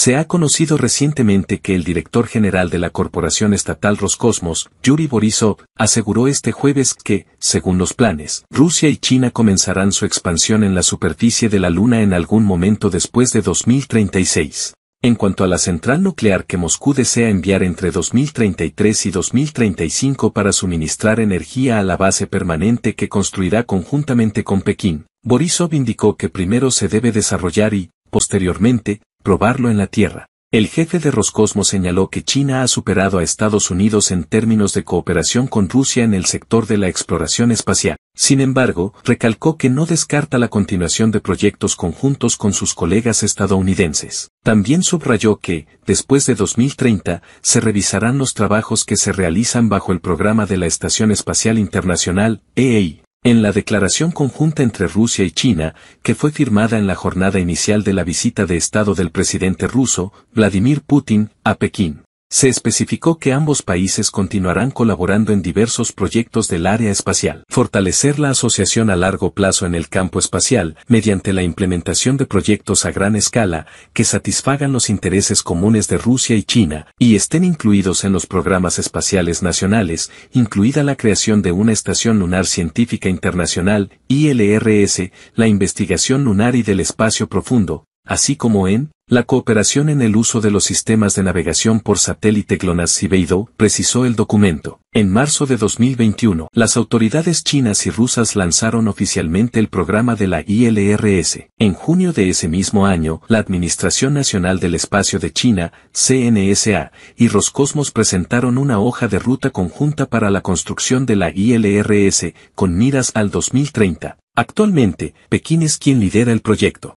Se ha conocido recientemente que el director general de la Corporación Estatal Roscosmos, Yuri Borisov, aseguró este jueves que, según los planes, Rusia y China comenzarán su expansión en la superficie de la Luna en algún momento después de 2036. En cuanto a la central nuclear que Moscú desea enviar entre 2033 y 2035 para suministrar energía a la base permanente que construirá conjuntamente con Pekín, Borisov indicó que primero se debe desarrollar y, posteriormente, probarlo en la Tierra. El jefe de Roscosmos señaló que China ha superado a Estados Unidos en términos de cooperación con Rusia en el sector de la exploración espacial. Sin embargo, recalcó que no descarta la continuación de proyectos conjuntos con sus colegas estadounidenses. También subrayó que, después de 2030, se revisarán los trabajos que se realizan bajo el programa de la Estación Espacial Internacional, EEI. En la declaración conjunta entre Rusia y China, que fue firmada en la jornada inicial de la visita de Estado del presidente ruso, Vladimir Putin, a Pekín. Se especificó que ambos países continuarán colaborando en diversos proyectos del área espacial, fortalecer la asociación a largo plazo en el campo espacial mediante la implementación de proyectos a gran escala que satisfagan los intereses comunes de Rusia y China y estén incluidos en los programas espaciales nacionales, incluida la creación de una Estación Lunar Científica Internacional, ILRS, la investigación lunar y del espacio profundo, así como en la cooperación en el uso de los sistemas de navegación por satélite GLONASS y Beidou, precisó el documento. En marzo de 2021, las autoridades chinas y rusas lanzaron oficialmente el programa de la ILRS. En junio de ese mismo año, la Administración Nacional del Espacio de China, CNSA, y Roscosmos presentaron una hoja de ruta conjunta para la construcción de la ILRS, con miras al 2030. Actualmente, Pekín es quien lidera el proyecto.